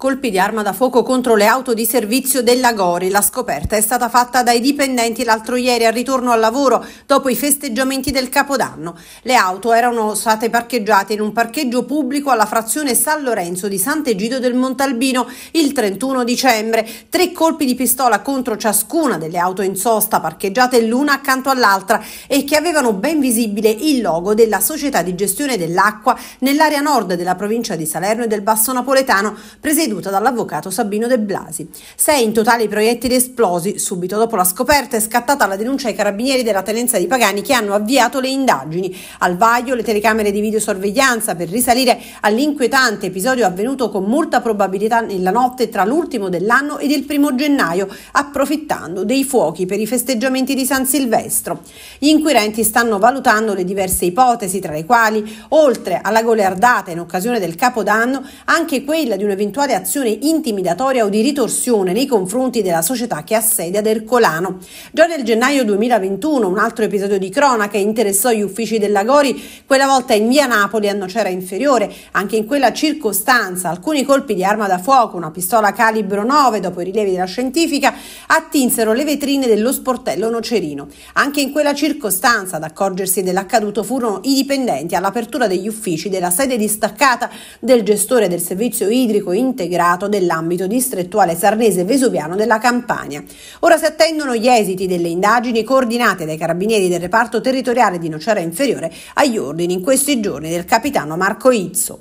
Colpi di arma da fuoco contro le auto di servizio della Gori. La scoperta è stata fatta dai dipendenti l'altro ieri al ritorno al lavoro dopo i festeggiamenti del Capodanno. Le auto erano state parcheggiate in un parcheggio pubblico alla frazione San Lorenzo di Sant'Egido del Montalbino il 31 dicembre. Tre colpi di pistola contro ciascuna delle auto in sosta parcheggiate l'una accanto all'altra e che avevano ben visibile il logo della società di gestione dell'acqua nell'area nord della provincia di Salerno e del Basso Napoletano presente presieduta dall'avvocato Sabino De Blasi. Sei in totale proiettili esplosi. Subito dopo la scoperta è scattata la denuncia ai carabinieri della tenenza di Pagani che hanno avviato le indagini. Al vaglio le telecamere di videosorveglianza per risalire all'inquietante episodio avvenuto con molta probabilità nella notte tra l'ultimo dell'anno ed il primo gennaio, approfittando dei fuochi per i festeggiamenti di San Silvestro. Gli inquirenti stanno valutando le diverse ipotesi, tra le quali, oltre alla goleardata in occasione del Capodanno, anche quella di un'eventuale un'operazione intimidatoria o di ritorsione nei confronti della società che assedia sede ad Già nel gennaio 2021 un altro episodio di cronaca interessò gli uffici della Gori, quella volta in via Napoli a Nocera Inferiore. Anche in quella circostanza alcuni colpi di arma da fuoco, una pistola calibro 9 dopo i rilievi della scientifica, attinsero le vetrine dello sportello nocerino. Anche in quella circostanza ad accorgersi dell'accaduto furono i dipendenti all'apertura degli uffici della sede distaccata del gestore del servizio idrico integrato integrato dell'ambito distrettuale sarnese vesuviano della Campania. Ora si attendono gli esiti delle indagini coordinate dai carabinieri del reparto territoriale di Nocera Inferiore agli ordini in questi giorni del capitano Marco Izzo.